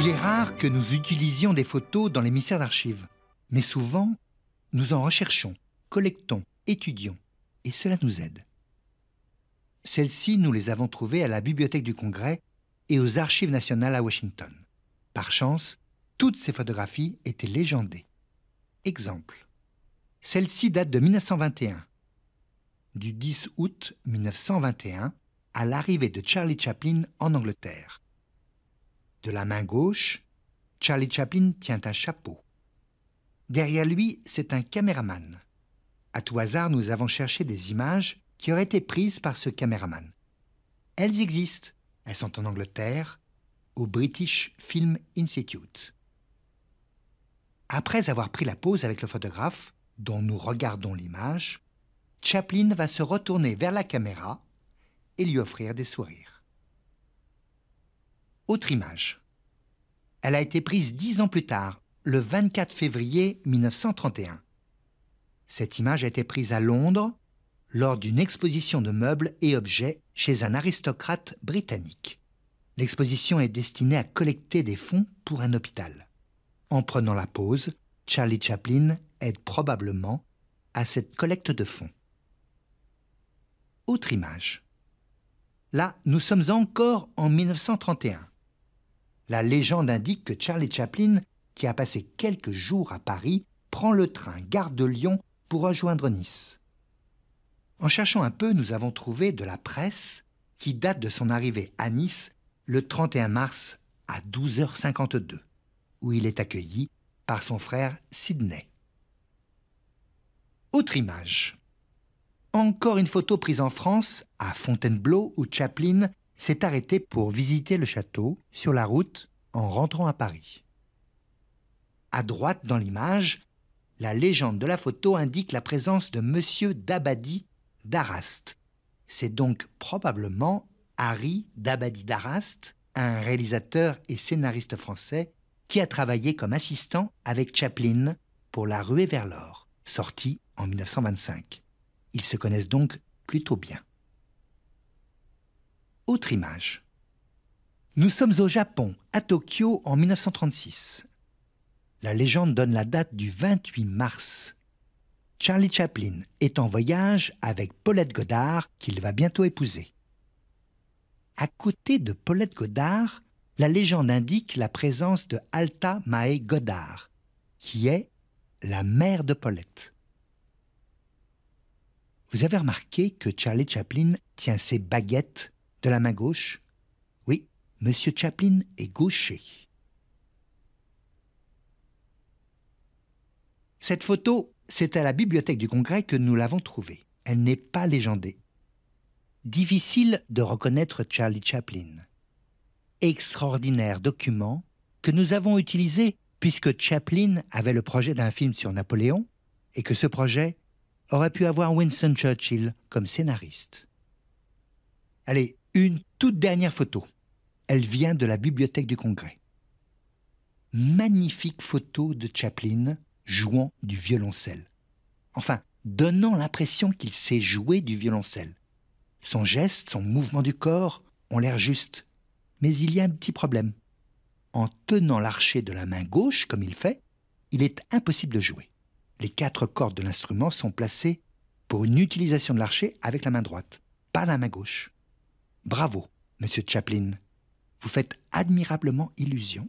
Il est rare que nous utilisions des photos dans l'émissaire d'archives, mais souvent, nous en recherchons, collectons, étudions, et cela nous aide. Celles-ci, nous les avons trouvées à la Bibliothèque du Congrès et aux Archives nationales à Washington. Par chance, toutes ces photographies étaient légendées. Exemple. Celle-ci date de 1921. Du 10 août 1921 à l'arrivée de Charlie Chaplin en Angleterre. De la main gauche, Charlie Chaplin tient un chapeau. Derrière lui, c'est un caméraman. À tout hasard, nous avons cherché des images qui auraient été prises par ce caméraman. Elles existent. Elles sont en Angleterre, au British Film Institute. Après avoir pris la pause avec le photographe, dont nous regardons l'image, Chaplin va se retourner vers la caméra et lui offrir des sourires. Autre image. Elle a été prise dix ans plus tard, le 24 février 1931. Cette image a été prise à Londres lors d'une exposition de meubles et objets chez un aristocrate britannique. L'exposition est destinée à collecter des fonds pour un hôpital. En prenant la pause, Charlie Chaplin aide probablement à cette collecte de fonds. Autre image. Là, nous sommes encore en 1931. La légende indique que Charlie Chaplin, qui a passé quelques jours à Paris, prend le train gare de Lyon pour rejoindre Nice. En cherchant un peu, nous avons trouvé de la presse qui date de son arrivée à Nice le 31 mars à 12h52, où il est accueilli par son frère Sidney. Autre image. Encore une photo prise en France, à Fontainebleau, où Chaplin s'est arrêté pour visiter le château sur la route en rentrant à Paris. À droite dans l'image, la légende de la photo indique la présence de Monsieur d'Abadi Darast. C'est donc probablement Harry d'Abadi d'Arast, un réalisateur et scénariste français qui a travaillé comme assistant avec Chaplin pour La ruée vers l'or, sorti en 1925. Ils se connaissent donc plutôt bien. Autre image. Nous sommes au Japon, à Tokyo, en 1936. La légende donne la date du 28 mars. Charlie Chaplin est en voyage avec Paulette Godard, qu'il va bientôt épouser. À côté de Paulette Godard, la légende indique la présence de Alta Mae Godard, qui est la mère de Paulette. Vous avez remarqué que Charlie Chaplin tient ses baguettes de la main gauche. Oui, M. Chaplin est gaucher. Cette photo, c'est à la Bibliothèque du Congrès que nous l'avons trouvée. Elle n'est pas légendée. Difficile de reconnaître Charlie Chaplin. Extraordinaire document que nous avons utilisé puisque Chaplin avait le projet d'un film sur Napoléon et que ce projet aurait pu avoir Winston Churchill comme scénariste. Allez, une toute dernière photo. Elle vient de la Bibliothèque du Congrès. Magnifique photo de Chaplin jouant du violoncelle. Enfin, donnant l'impression qu'il sait jouer du violoncelle. Son geste, son mouvement du corps ont l'air juste. Mais il y a un petit problème. En tenant l'archet de la main gauche, comme il fait, il est impossible de jouer. Les quatre cordes de l'instrument sont placées pour une utilisation de l'archet avec la main droite, pas la main gauche. Bravo, monsieur Chaplin. Vous faites admirablement illusion